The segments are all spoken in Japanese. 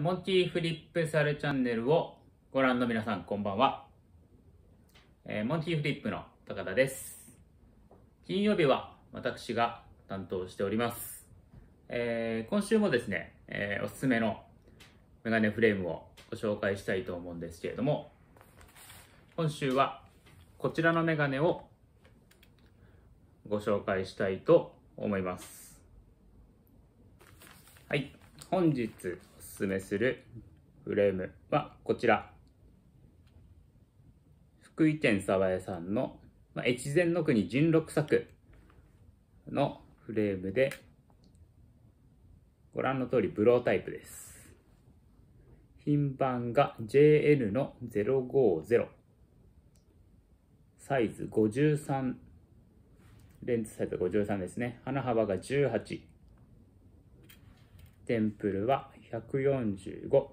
モンキーフリップサルチャンネルをご覧の皆さん、こんばんは。えー、モンキーフリップの高田です。金曜日は私が担当しております。えー、今週もですね、えー、おすすめのメガネフレームをご紹介したいと思うんですけれども、今週はこちらのメガネをご紹介したいと思います。はい。本日すめするフレームはこちら。福井県鯖江さんの、まあ、越前の国純六作のフレームで、ご覧の通りブロータイプです。品番が JN の050。サイズ53。レンズサイズ53ですね。花幅が18。テンプルは145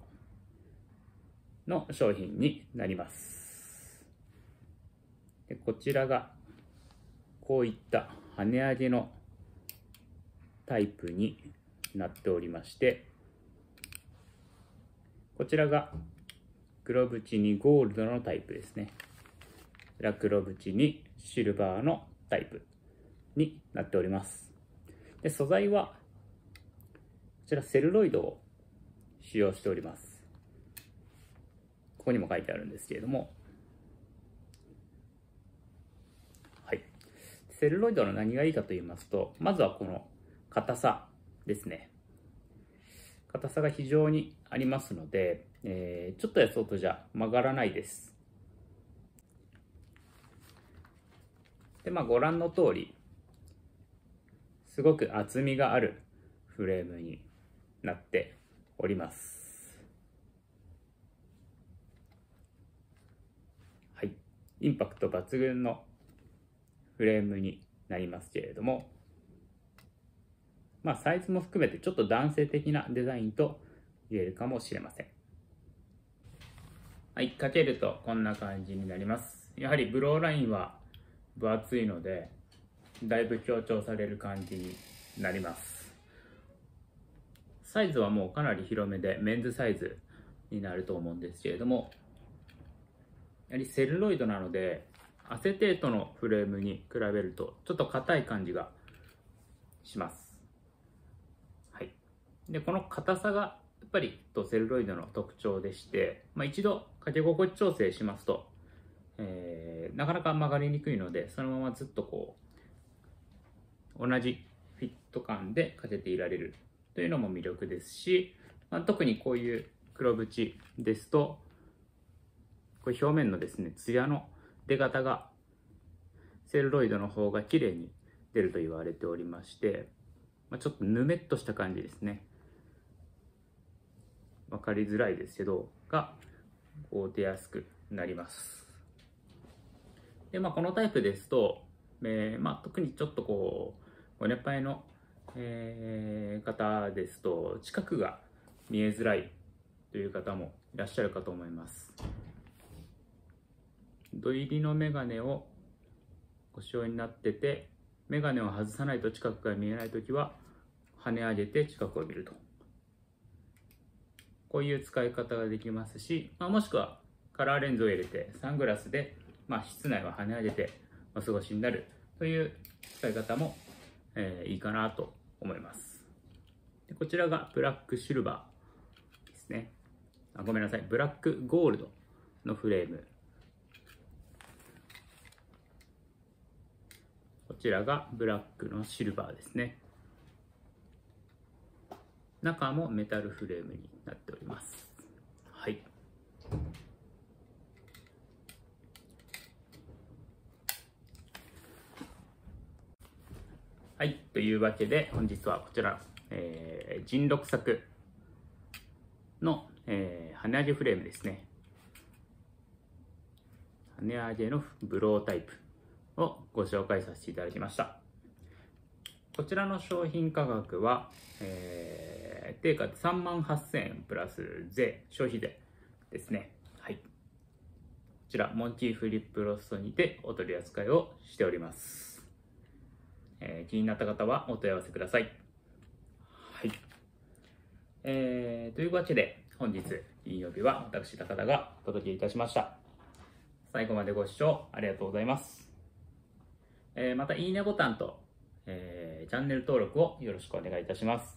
の商品になります。でこちらが、こういった跳ね上げのタイプになっておりまして、こちらが黒縁にゴールドのタイプですね。黒縁にシルバーのタイプになっております。で素材はこちらセルロイドを使用しております。ここにも書いてあるんですけれども、はい。セルロイドの何がいいかと言いますと、まずはこの硬さですね。硬さが非常にありますので、えー、ちょっとやそうとじゃ曲がらないです。で、まあご覧の通り、すごく厚みがあるフレームになっております。はい。インパクト抜群のフレームになりますけれども、まあ、サイズも含めてちょっと男性的なデザインと言えるかもしれません。はい、かけるとこんな感じになります。やはりブローラインは分厚いので、だいぶ強調される感じになります。サイズはもうかなり広めでメンズサイズになると思うんですけれどもやはりセルロイドなのでアセテートのフレームに比べるとちょっと硬い感じがします、はい、でこの硬さがやっぱりセルロイドの特徴でして、まあ、一度かけ心地調整しますと、えー、なかなか曲がりにくいのでそのままずっとこう同じフィット感でかけていられるというのも魅力ですし、まあ、特にこういう黒縁ですと、これ表面のですね、艶の出方がセルロイドの方が綺麗に出ると言われておりまして、まあ、ちょっとぬめっとした感じですね。分かりづらいですけど、が、こう出やすくなります。で、まあこのタイプですと、えー、まあ特にちょっとこう、ご年配のえ方ですと近くが見えづらいという方もいらっしゃるかと思います土入りの眼鏡をご使用になってて眼鏡を外さないと近くが見えない時は跳ね上げて近くを見るとこういう使い方ができますし、まあ、もしくはカラーレンズを入れてサングラスで、まあ、室内は跳ね上げてお過ごしになるという使い方もえー、いいかなと思います。でこちらがブラックシルバーですねあ。ごめんなさい。ブラックゴールドのフレーム。こちらがブラックのシルバーですね。中もメタルフレームになっております。はい。はい、というわけで本日はこちら、えー、人六作の、えー、跳ね上げフレームですね。跳ね上げのブロータイプをご紹介させていただきました。こちらの商品価格は、えー、定価3万8000円プラス税、消費税ですね。はい。こちら、モンキーフリップロストにてお取り扱いをしております。えー、気になった方はお問い合わせください。はい。えー、というわけで、本日金曜日は私、高田がお届けいたしました。最後までご視聴ありがとうございます。えー、また、いいねボタンと、えー、チャンネル登録をよろしくお願いいたします。